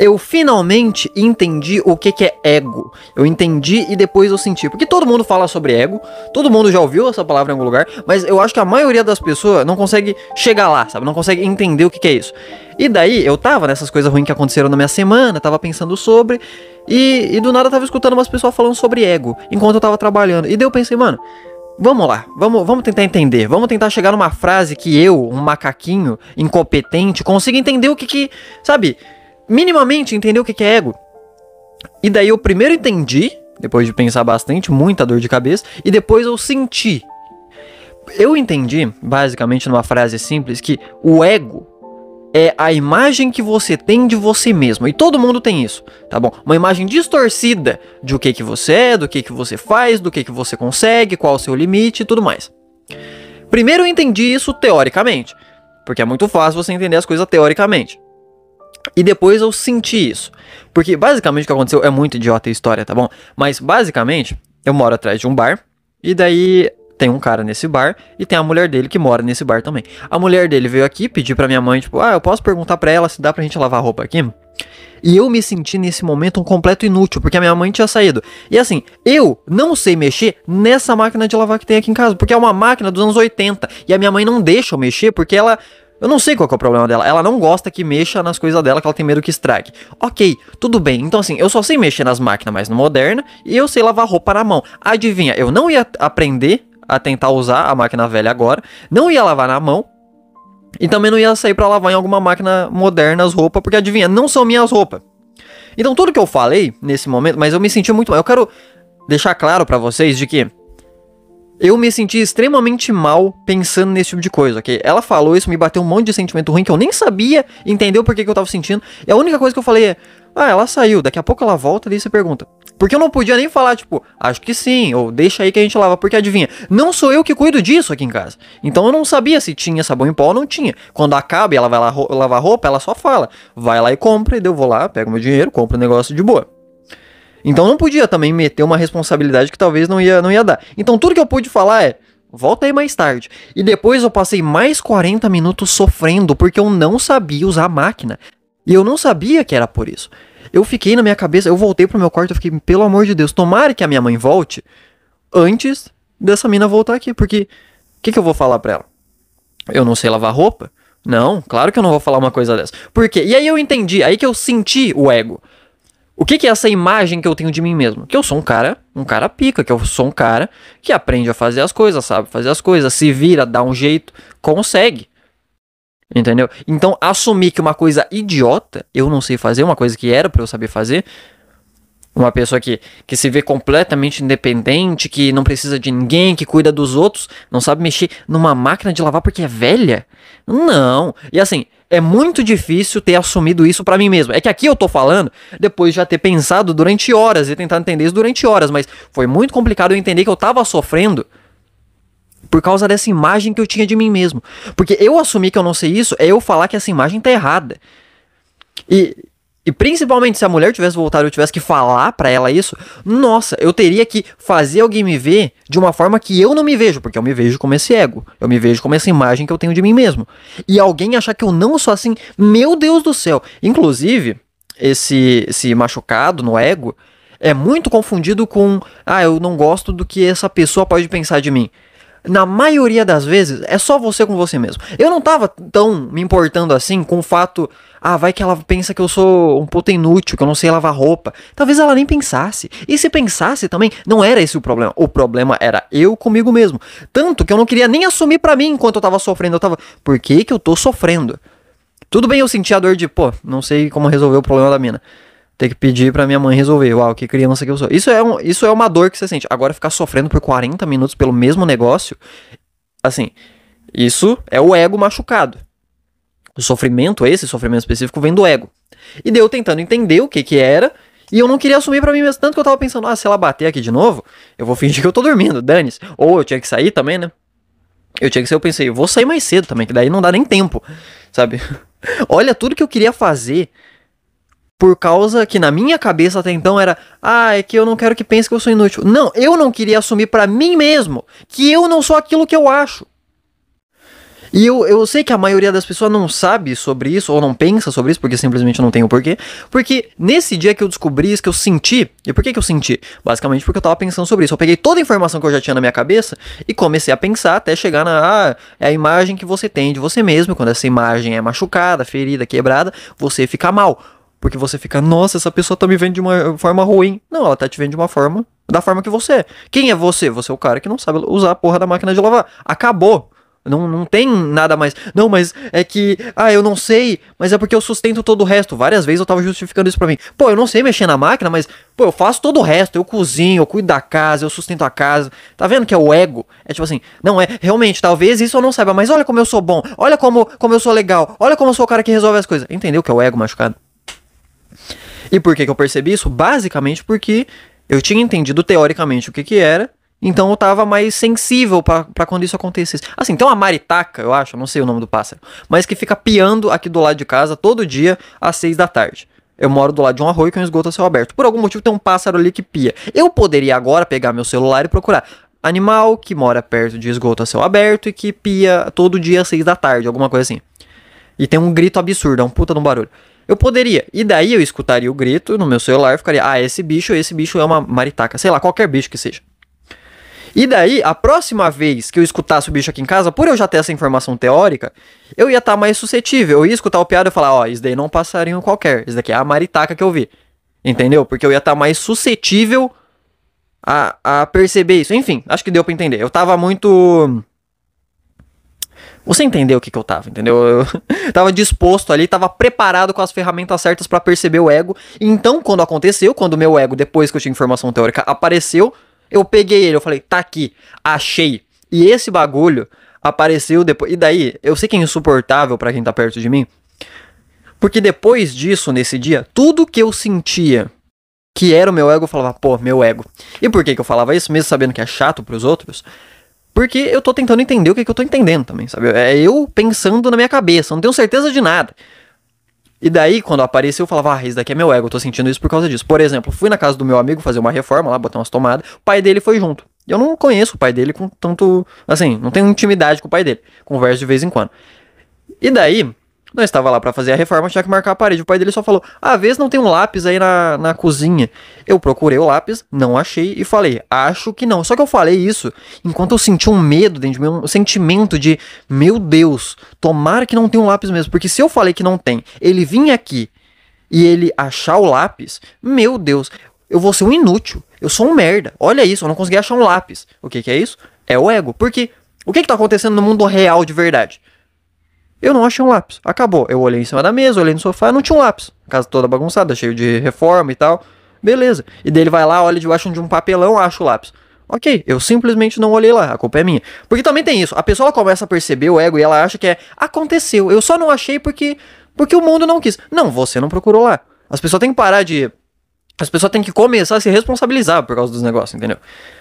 eu finalmente entendi o que, que é ego. Eu entendi e depois eu senti. Porque todo mundo fala sobre ego, todo mundo já ouviu essa palavra em algum lugar, mas eu acho que a maioria das pessoas não consegue chegar lá, sabe? Não consegue entender o que, que é isso. E daí eu tava nessas coisas ruins que aconteceram na minha semana, tava pensando sobre, e, e do nada eu tava escutando umas pessoas falando sobre ego, enquanto eu tava trabalhando. E daí eu pensei, mano, Vamos lá, vamos, vamos tentar entender. Vamos tentar chegar numa frase que eu, um macaquinho incompetente, consiga entender o que que. Sabe? minimamente entender o que é ego. E daí eu primeiro entendi, depois de pensar bastante, muita dor de cabeça, e depois eu senti. Eu entendi, basicamente numa frase simples, que o ego é a imagem que você tem de você mesmo. E todo mundo tem isso, tá bom? Uma imagem distorcida de o que que você é, do que que você faz, do que que você consegue, qual o seu limite e tudo mais. Primeiro eu entendi isso teoricamente, porque é muito fácil você entender as coisas teoricamente. E depois eu senti isso. Porque basicamente o que aconteceu é muito idiota a história, tá bom? Mas basicamente, eu moro atrás de um bar. E daí tem um cara nesse bar e tem a mulher dele que mora nesse bar também. A mulher dele veio aqui pedir pra minha mãe, tipo, ah, eu posso perguntar pra ela se dá pra gente lavar roupa aqui? E eu me senti nesse momento um completo inútil, porque a minha mãe tinha saído. E assim, eu não sei mexer nessa máquina de lavar que tem aqui em casa, porque é uma máquina dos anos 80. E a minha mãe não deixa eu mexer, porque ela eu não sei qual é o problema dela. Ela não gosta que mexa nas coisas dela, que ela tem medo que estrague. Ok, tudo bem. Então, assim, eu só sei mexer nas máquinas mais modernas e eu sei lavar roupa na mão. Adivinha, eu não ia aprender a tentar usar a máquina velha agora, não ia lavar na mão. E também não ia sair para lavar em alguma máquina moderna as roupas, porque adivinha, não são minhas roupas. Então, tudo que eu falei nesse momento, mas eu me senti muito mal. Eu quero deixar claro para vocês de que eu me senti extremamente mal pensando nesse tipo de coisa, ok? Ela falou isso, me bateu um monte de sentimento ruim que eu nem sabia, entendeu por que, que eu tava sentindo. E a única coisa que eu falei é: ah, ela saiu, daqui a pouco ela volta e você pergunta. Porque eu não podia nem falar, tipo, acho que sim, ou deixa aí que a gente lava, porque adivinha, não sou eu que cuido disso aqui em casa. Então eu não sabia se tinha sabão em pó ou não tinha. Quando acaba e ela vai lá lavar roupa, ela só fala, vai lá e compra, e eu vou lá, pego meu dinheiro, compro o um negócio de boa. Então não podia também meter uma responsabilidade que talvez não ia, não ia dar. Então tudo que eu pude falar é. Volta aí mais tarde. E depois eu passei mais 40 minutos sofrendo porque eu não sabia usar a máquina. E eu não sabia que era por isso. Eu fiquei na minha cabeça, eu voltei pro meu quarto, eu fiquei, pelo amor de Deus, tomara que a minha mãe volte antes dessa mina voltar aqui, porque o que, que eu vou falar pra ela? Eu não sei lavar roupa? Não, claro que eu não vou falar uma coisa dessa. Por quê? E aí eu entendi, aí que eu senti o ego. O que, que, é essa imagem que eu tenho de mim mesmo? Que eu sou um cara, um cara pica, que eu sou um cara que aprende a fazer as coisas, sabe fazer as coisas, se vira, dá um jeito, consegue. Entendeu? Então, assumir que uma coisa idiota, eu não sei fazer, uma coisa que era para eu saber fazer, uma pessoa que, que se vê completamente independente, que não precisa de ninguém, que cuida dos outros, não sabe mexer numa máquina de lavar porque é velha? Não. E assim, é muito difícil ter assumido isso para mim mesmo. É que aqui eu tô falando depois de já ter pensado durante horas e tentado entender isso durante horas, mas foi muito complicado eu entender que eu tava sofrendo por causa dessa imagem que eu tinha de mim mesmo. Porque eu assumir que eu não sei isso é eu falar que essa imagem tá errada. E e principalmente se a mulher tivesse voltado e eu tivesse que falar para ela isso, nossa, eu teria que fazer alguém me ver de uma forma que eu não me vejo, porque eu me vejo como esse ego, eu me vejo como essa imagem que eu tenho de mim mesmo. E alguém achar que eu não sou assim, meu Deus do céu. Inclusive, esse, esse machucado no ego é muito confundido com, ah, eu não gosto do que essa pessoa pode pensar de mim na maioria das vezes, é só você com você mesmo. Eu não tava tão me importando assim com o fato. Ah, vai que ela pensa que eu sou um puta inútil, que eu não sei lavar roupa. Talvez ela nem pensasse. E se pensasse também, não era esse o problema. O problema era eu comigo mesmo. Tanto que eu não queria nem assumir para mim enquanto eu tava sofrendo. Eu tava, por que que eu tô sofrendo? Tudo bem eu sentia a dor de, pô, não sei como resolver o problema da mina ter que pedir pra minha mãe resolver. Uau, que criança que eu sou. Isso é, um, isso é uma dor que você sente. Agora ficar sofrendo por 40 minutos pelo mesmo negócio, assim, isso é o ego machucado. O sofrimento, esse sofrimento específico, vem do ego. E deu tentando entender o que que era, e eu não queria assumir para mim mesmo. Tanto que eu tava pensando, ah, se ela bater aqui de novo, eu vou fingir que eu tô dormindo, dane -se. Ou eu tinha que sair também, né? Eu tinha que sair, eu pensei, eu vou sair mais cedo também, que daí não dá nem tempo, sabe? Olha tudo que eu queria fazer por causa que na minha cabeça até então era, ah, é que eu não quero que pense que eu sou inútil. Não, eu não queria assumir para mim mesmo que eu não sou aquilo que eu acho. E eu, eu sei que a maioria das pessoas não sabe sobre isso, ou não pensa sobre isso, porque simplesmente não tem o porquê. Porque nesse dia que eu descobri isso, que eu senti. E por que, que eu senti? Basicamente porque eu tava pensando sobre isso. Eu peguei toda a informação que eu já tinha na minha cabeça e comecei a pensar até chegar na. Ah, é a imagem que você tem de você mesmo. Quando essa imagem é machucada, ferida, quebrada, você fica mal. Porque você fica, nossa, essa pessoa tá me vendo de uma forma ruim. Não, ela tá te vendo de uma forma, da forma que você é. Quem é você? Você é o cara que não sabe usar a porra da máquina de lavar. Acabou. Não, não tem nada mais. Não, mas é que, ah, eu não sei, mas é porque eu sustento todo o resto. Várias vezes eu tava justificando isso pra mim. Pô, eu não sei mexer na máquina, mas, pô, eu faço todo o resto. Eu cozinho, eu cuido da casa, eu sustento a casa. Tá vendo que é o ego? É tipo assim, não, é, realmente, talvez isso eu não saiba, mas olha como eu sou bom, olha como, como eu sou legal, olha como eu sou o cara que resolve as coisas. Entendeu que é o ego machucado? E por que, que eu percebi isso? Basicamente porque eu tinha entendido teoricamente o que, que era, então eu tava mais sensível para quando isso acontecesse. Assim, tem uma maritaca, eu acho, não sei o nome do pássaro, mas que fica piando aqui do lado de casa todo dia às seis da tarde. Eu moro do lado de um arroio que é um esgoto a céu aberto. Por algum motivo tem um pássaro ali que pia. Eu poderia agora pegar meu celular e procurar animal que mora perto de esgoto a céu aberto e que pia todo dia às seis da tarde, alguma coisa assim. E tem um grito absurdo, é um puta de um barulho. Eu poderia. E daí eu escutaria o grito no meu celular e ficaria, ah, esse bicho, esse bicho é uma maritaca, sei lá, qualquer bicho que seja. E daí, a próxima vez que eu escutasse o bicho aqui em casa, por eu já ter essa informação teórica, eu ia estar tá mais suscetível. Eu ia escutar o piada e falar, ó, oh, isso daí não é um passarinho qualquer, isso daqui é a maritaca que eu vi. Entendeu? Porque eu ia estar tá mais suscetível a, a perceber isso. Enfim, acho que deu para entender. Eu tava muito você entendeu o que, que eu tava, entendeu? Eu tava disposto ali, tava preparado com as ferramentas certas para perceber o ego. então, quando aconteceu, quando o meu ego, depois que eu tinha informação teórica, apareceu, eu peguei ele, eu falei, tá aqui, achei. E esse bagulho apareceu depois. E daí, eu sei que é insuportável para quem tá perto de mim. Porque depois disso, nesse dia, tudo que eu sentia que era o meu ego, eu falava, pô, meu ego. E por que, que eu falava isso, mesmo sabendo que é chato para os outros? Porque eu tô tentando entender o que, que eu tô entendendo também, sabe? É, é eu pensando na minha cabeça, não tenho certeza de nada. E daí, quando apareceu, eu falava, ah, isso daqui é meu ego, eu tô sentindo isso por causa disso. Por exemplo, fui na casa do meu amigo fazer uma reforma lá, botar umas tomadas, o pai dele foi junto. Eu não conheço o pai dele com tanto. Assim, não tenho intimidade com o pai dele. Converso de vez em quando. E daí, nós estava lá para fazer a reforma, tinha que marcar a parede. O pai dele só falou: ah, às vezes não tem um lápis aí na, na cozinha. Eu procurei o lápis, não achei e falei: acho que não. Só que eu falei isso enquanto eu senti um medo dentro de mim, um sentimento de: meu Deus, tomara que não tenha um lápis mesmo. Porque se eu falei que não tem, ele vinha aqui e ele achar o lápis, meu Deus, eu vou ser um inútil. Eu sou um merda. Olha isso, eu não consegui achar um lápis. O que, que é isso? É o ego. Porque o que, está acontecendo no mundo real de verdade? Eu não achei um lápis. Acabou. Eu olhei em cima da mesa, olhei no sofá, não tinha um lápis. Casa toda bagunçada, cheio de reforma e tal. Beleza. E daí ele vai lá, olha debaixo de um papelão, acha o lápis. Ok, eu simplesmente não olhei lá, a culpa é minha. Porque também tem isso, a pessoa começa a perceber o ego e ela acha que é aconteceu, eu só não achei porque porque o mundo não quis. Não, você não procurou lá. As pessoas têm que parar de as pessoas têm que começar a se responsabilizar por causa dos negócios, entendeu?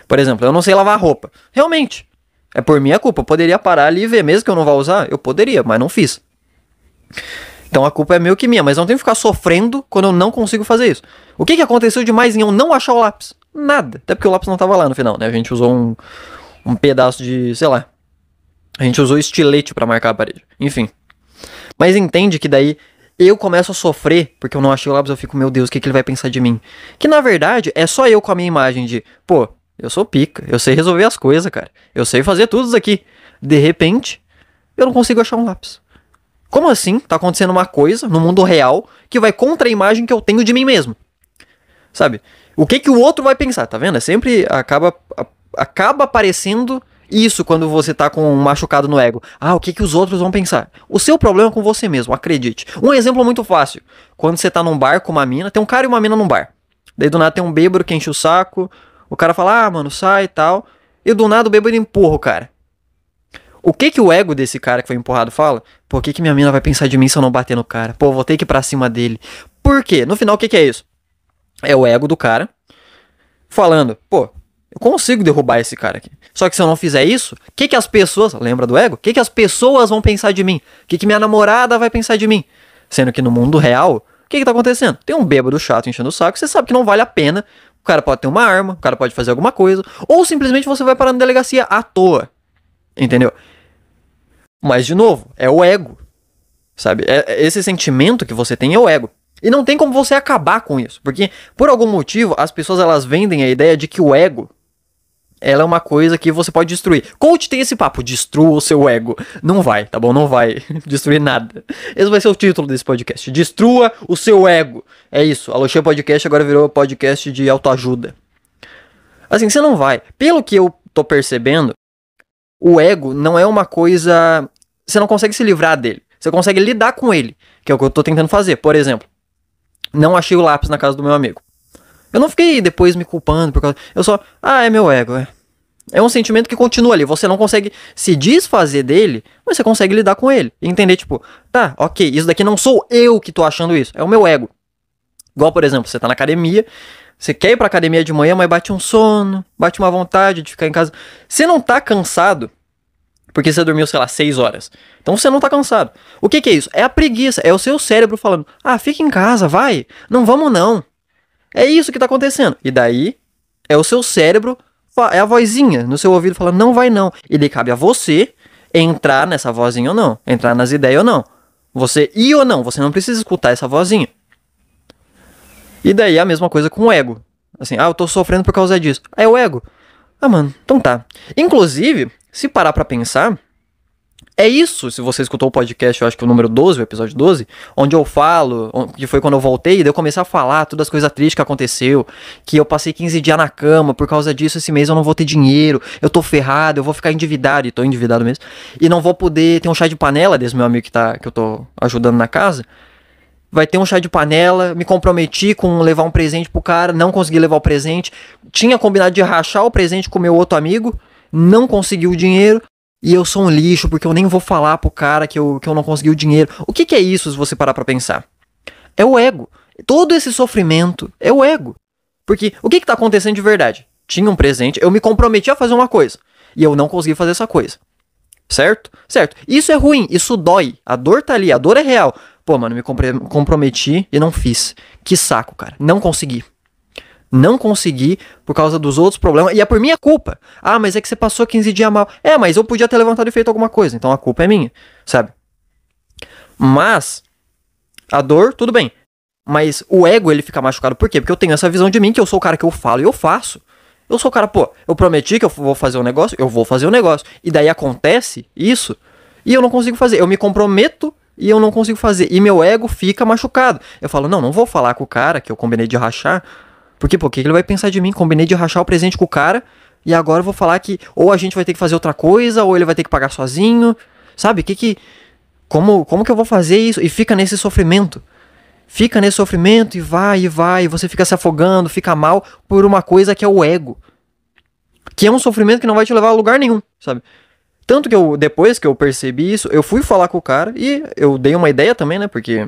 Por exemplo, eu não sei lavar roupa. Realmente, é por minha culpa. Eu poderia parar ali e ver, mesmo que eu não vá usar, eu poderia, mas não fiz. Então a culpa é meio que minha, mas não tenho que ficar sofrendo quando eu não consigo fazer isso. O que, que aconteceu demais em eu não achar o lápis? Nada. Até porque o lápis não estava lá no final, né? A gente usou um, um pedaço de, sei lá. A gente usou estilete para marcar a parede. Enfim. Mas entende que daí eu começo a sofrer porque eu não achei o lápis, eu fico, meu Deus, o que, que ele vai pensar de mim? Que na verdade é só eu com a minha imagem de, pô, eu sou pica. Eu sei resolver as coisas, cara. Eu sei fazer tudo isso aqui. De repente, eu não consigo achar um lápis. Como assim? Tá acontecendo uma coisa no mundo real que vai contra a imagem que eu tenho de mim mesmo. Sabe? O que que o outro vai pensar? Tá vendo? É sempre acaba acaba aparecendo isso quando você tá com um machucado no ego. Ah, o que que os outros vão pensar? O seu problema é com você mesmo, acredite. Um exemplo muito fácil. Quando você tá num bar com uma mina, tem um cara e uma mina num bar. Daí do nada tem um bêbado que enche o saco, o cara fala, ah, mano, sai e tal. E do nada o bêbado empurra o cara. O que que o ego desse cara que foi empurrado fala? Por que que minha mina vai pensar de mim se eu não bater no cara? Pô, vou ter que ir pra cima dele. Por quê? No final, o que que é isso? É o ego do cara falando, pô, eu consigo derrubar esse cara aqui. Só que se eu não fizer isso, o que que as pessoas... Lembra do ego? O que que as pessoas vão pensar de mim? O que que minha namorada vai pensar de mim? Sendo que no mundo real, o que que tá acontecendo? Tem um bêbado chato enchendo o saco, você sabe que não vale a pena o cara pode ter uma arma, o cara pode fazer alguma coisa, ou simplesmente você vai parar na delegacia à toa. Entendeu? Mas, de novo, é o ego. Sabe? É, é, esse sentimento que você tem é o ego. E não tem como você acabar com isso, porque por algum motivo as pessoas elas vendem a ideia de que o ego ela é uma coisa que você pode destruir. Coach tem esse papo, destrua o seu ego. Não vai, tá bom? Não vai destruir nada. Esse vai ser o título desse podcast. Destrua o seu ego. É isso. A Loxia Podcast agora virou podcast de autoajuda. Assim, você não vai. Pelo que eu tô percebendo, o ego não é uma coisa. Você não consegue se livrar dele. Você consegue lidar com ele, que é o que eu tô tentando fazer. Por exemplo, não achei o lápis na casa do meu amigo. Eu não fiquei depois me culpando por causa. Eu só. Ah, é meu ego, é. É um sentimento que continua ali. Você não consegue se desfazer dele, mas você consegue lidar com ele. E entender, tipo, tá, ok, isso daqui não sou eu que tô achando isso, é o meu ego. Igual, por exemplo, você tá na academia, você quer ir pra academia de manhã, mas bate um sono, bate uma vontade de ficar em casa. Você não tá cansado porque você dormiu, sei lá, seis horas. Então você não tá cansado. O que, que é isso? É a preguiça, é o seu cérebro falando: ah, fica em casa, vai, não vamos não. É isso que tá acontecendo. E daí é o seu cérebro, é a vozinha no seu ouvido falando, não vai não. E daí cabe a você entrar nessa vozinha ou não, entrar nas ideias ou não. Você ir ou não, você não precisa escutar essa vozinha. E daí a mesma coisa com o ego. Assim, ah, eu tô sofrendo por causa disso. Aí é o ego. Ah, mano, então tá. Inclusive, se parar para pensar, é isso, se você escutou o podcast, eu acho que o número 12, o episódio 12, onde eu falo, que foi quando eu voltei, daí eu comecei a falar todas as coisas tristes que aconteceu, que eu passei 15 dias na cama, por causa disso esse mês eu não vou ter dinheiro, eu tô ferrado, eu vou ficar endividado, e tô endividado mesmo, e não vou poder ter um chá de panela desse meu amigo que, tá, que eu tô ajudando na casa. Vai ter um chá de panela, me comprometi com levar um presente pro cara, não consegui levar o presente, tinha combinado de rachar o presente com meu outro amigo, não conseguiu o dinheiro, e eu sou um lixo porque eu nem vou falar pro cara que eu, que eu não consegui o dinheiro. O que, que é isso se você parar pra pensar? É o ego. Todo esse sofrimento é o ego. Porque o que, que tá acontecendo de verdade? Tinha um presente, eu me comprometi a fazer uma coisa e eu não consegui fazer essa coisa. Certo? Certo. Isso é ruim, isso dói. A dor tá ali, a dor é real. Pô, mano, me comprometi e não fiz. Que saco, cara. Não consegui não consegui por causa dos outros problemas. E é por minha culpa. Ah, mas é que você passou 15 dias mal. É, mas eu podia ter levantado e feito alguma coisa. Então a culpa é minha, sabe? Mas a dor, tudo bem. Mas o ego ele fica machucado. Por quê? Porque eu tenho essa visão de mim que eu sou o cara que eu falo e eu faço. Eu sou o cara, pô, eu prometi que eu vou fazer um negócio, eu vou fazer um negócio. E daí acontece isso e eu não consigo fazer. Eu me comprometo e eu não consigo fazer. E meu ego fica machucado. Eu falo, não, não vou falar com o cara que eu combinei de rachar porque, pô, o que ele vai pensar de mim? Combinei de rachar o presente com o cara e agora eu vou falar que ou a gente vai ter que fazer outra coisa, ou ele vai ter que pagar sozinho. Sabe? Que que como como que eu vou fazer isso? E fica nesse sofrimento. Fica nesse sofrimento e vai e vai, e você fica se afogando, fica mal por uma coisa que é o ego. Que é um sofrimento que não vai te levar a lugar nenhum, sabe? Tanto que eu depois que eu percebi isso, eu fui falar com o cara e eu dei uma ideia também, né? Porque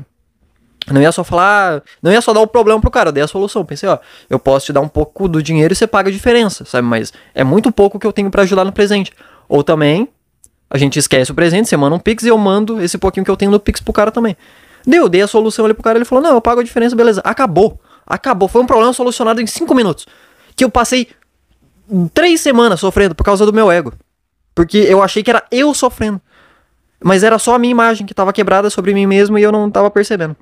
não ia só falar, não ia só dar o problema pro cara, eu dei a solução. Pensei, ó, eu posso te dar um pouco do dinheiro e você paga a diferença, sabe? Mas é muito pouco que eu tenho para ajudar no presente. Ou também, a gente esquece o presente, você manda um Pix e eu mando esse pouquinho que eu tenho no Pix pro cara também. Deu, dei a solução ali pro cara, ele falou, não, eu pago a diferença, beleza. Acabou, acabou. Foi um problema solucionado em 5 minutos. Que eu passei três semanas sofrendo por causa do meu ego. Porque eu achei que era eu sofrendo. Mas era só a minha imagem que tava quebrada sobre mim mesmo e eu não tava percebendo.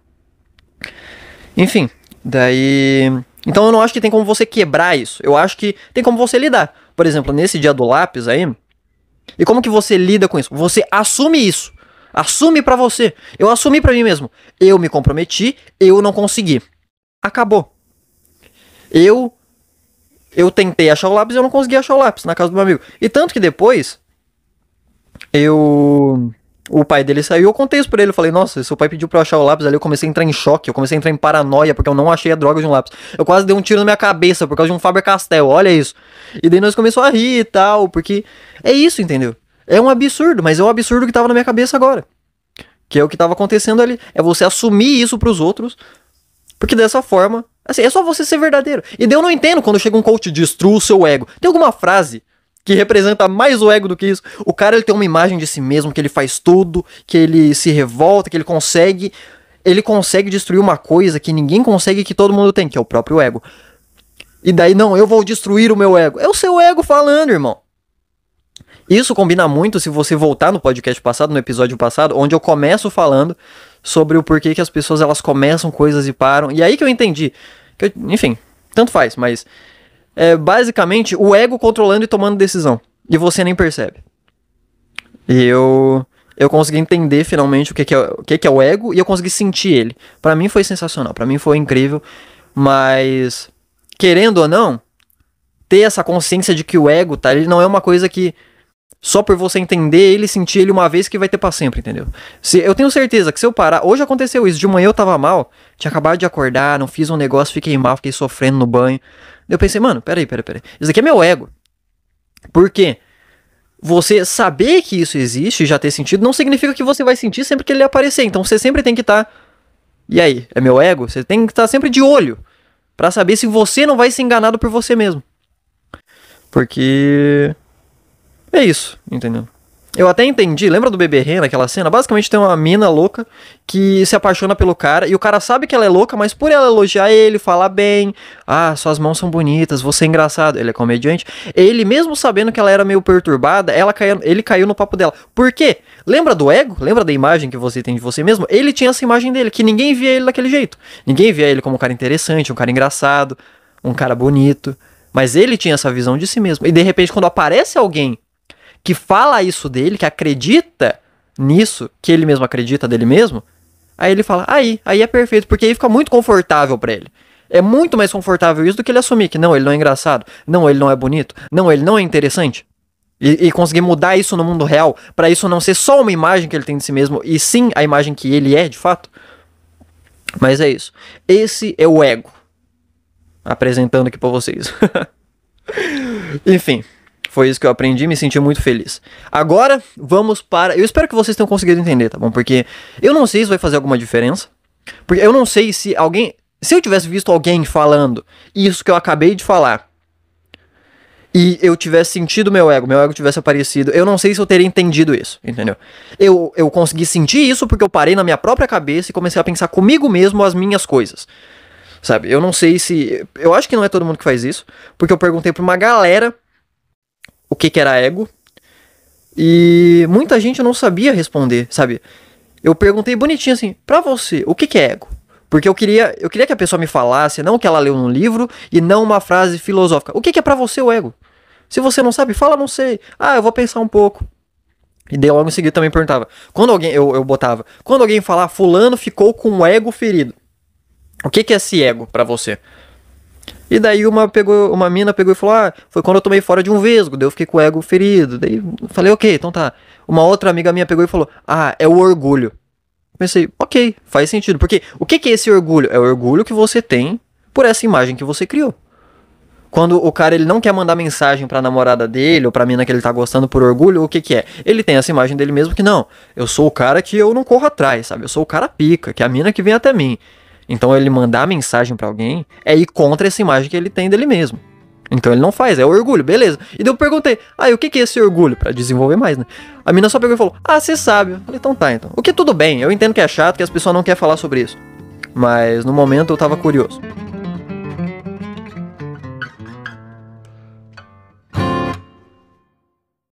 Enfim, daí. Então eu não acho que tem como você quebrar isso. Eu acho que tem como você lidar. Por exemplo, nesse dia do lápis aí. E como que você lida com isso? Você assume isso. Assume para você. Eu assumi para mim mesmo. Eu me comprometi, eu não consegui. Acabou. Eu eu tentei achar o lápis, eu não consegui achar o lápis na casa do meu amigo. E tanto que depois eu o pai dele saiu. Eu contei isso pra ele. Eu falei, nossa, seu pai pediu pra eu achar o lápis ali. Eu comecei a entrar em choque, eu comecei a entrar em paranoia, porque eu não achei a droga de um lápis. Eu quase dei um tiro na minha cabeça por causa de um Faber Castell, olha isso. E daí nós começamos a rir e tal, porque é isso, entendeu? É um absurdo, mas é um absurdo que tava na minha cabeça agora. Que é o que tava acontecendo ali. É você assumir isso pros outros, porque dessa forma, assim, é só você ser verdadeiro. E daí eu não entendo quando chega um coach e destrua o seu ego. Tem alguma frase que representa mais o ego do que isso. O cara ele tem uma imagem de si mesmo que ele faz tudo, que ele se revolta, que ele consegue, ele consegue destruir uma coisa que ninguém consegue que todo mundo tem, que é o próprio ego. E daí não, eu vou destruir o meu ego. É o seu ego falando, irmão. Isso combina muito se você voltar no podcast passado, no episódio passado, onde eu começo falando sobre o porquê que as pessoas elas começam coisas e param. E aí que eu entendi, que eu, enfim, tanto faz, mas é basicamente o ego controlando e tomando decisão. E você nem percebe. E eu eu consegui entender finalmente o que, que, é, o que, que é o ego e eu consegui sentir ele. Para mim foi sensacional, para mim foi incrível, mas querendo ou não, ter essa consciência de que o ego, tá, ele não é uma coisa que só por você entender ele, sentir ele uma vez que vai ter para sempre, entendeu? Se eu tenho certeza que se eu parar, hoje aconteceu isso, de manhã eu tava mal, tinha acabado de acordar, não fiz um negócio, fiquei mal, fiquei sofrendo no banho. Eu pensei, mano, peraí, peraí, peraí. Isso aqui é meu ego. Por quê? Você saber que isso existe e já ter sentido não significa que você vai sentir sempre que ele aparecer. Então você sempre tem que estar. Tá... E aí, é meu ego? Você tem que estar tá sempre de olho para saber se você não vai ser enganado por você mesmo. Porque. É isso, entendeu? Eu até entendi, lembra do bebê Ren naquela cena? Basicamente tem uma mina louca que se apaixona pelo cara e o cara sabe que ela é louca, mas por ela elogiar ele, falar bem, ah, suas mãos são bonitas, você é engraçado, ele é comediante. Ele, mesmo sabendo que ela era meio perturbada, ela caiu, ele caiu no papo dela. Por quê? Lembra do ego? Lembra da imagem que você tem de você mesmo? Ele tinha essa imagem dele, que ninguém via ele daquele jeito. Ninguém via ele como um cara interessante, um cara engraçado, um cara bonito. Mas ele tinha essa visão de si mesmo. E de repente, quando aparece alguém que fala isso dele, que acredita nisso, que ele mesmo acredita dele mesmo, aí ele fala, aí, aí é perfeito, porque aí fica muito confortável para ele. É muito mais confortável isso do que ele assumir que não, ele não é engraçado, não, ele não é bonito, não, ele não é interessante. E, e conseguir mudar isso no mundo real, para isso não ser só uma imagem que ele tem de si mesmo, e sim a imagem que ele é de fato. Mas é isso. Esse é o ego. Apresentando aqui pra vocês. Enfim. Foi isso que eu aprendi, me senti muito feliz. Agora, vamos para. Eu espero que vocês tenham conseguido entender, tá bom? Porque eu não sei se vai fazer alguma diferença. Porque eu não sei se alguém. Se eu tivesse visto alguém falando isso que eu acabei de falar e eu tivesse sentido meu ego, meu ego tivesse aparecido, eu não sei se eu teria entendido isso, entendeu? Eu, eu consegui sentir isso porque eu parei na minha própria cabeça e comecei a pensar comigo mesmo as minhas coisas. Sabe? Eu não sei se. Eu acho que não é todo mundo que faz isso, porque eu perguntei pra uma galera o que, que era ego. E muita gente não sabia responder, sabe? Eu perguntei bonitinho assim, pra você, o que, que é ego? Porque eu queria, eu queria que a pessoa me falasse, não que ela leu num livro e não uma frase filosófica. O que, que é para você o ego? Se você não sabe, fala, não sei. Ah, eu vou pensar um pouco. E daí logo em seguida também perguntava. Quando alguém, eu, eu botava, quando alguém falar fulano ficou com o ego ferido. O que, que é esse ego para você? E daí uma pegou, uma mina pegou e falou: "Ah, foi quando eu tomei fora de um vesgo, daí eu fiquei com o ego ferido". Daí falei: "OK, então tá". Uma outra amiga minha pegou e falou: "Ah, é o orgulho". Pensei: "OK, faz sentido". Porque o que que é esse orgulho? É o orgulho que você tem por essa imagem que você criou. Quando o cara ele não quer mandar mensagem pra namorada dele ou pra mina que ele tá gostando por orgulho, o que que é? Ele tem essa imagem dele mesmo que não, eu sou o cara que eu não corro atrás, sabe? Eu sou o cara pica, que é a mina que vem até mim. Então ele mandar mensagem para alguém é ir contra essa imagem que ele tem dele mesmo. Então ele não faz, é orgulho, beleza. E daí eu perguntei, aí ah, o que, que é esse orgulho? para desenvolver mais, né? A mina só pegou e falou, ah, você sabe. Eu falei, então tá, então. O que tudo bem, eu entendo que é chato, que as pessoas não querem falar sobre isso. Mas no momento eu tava curioso.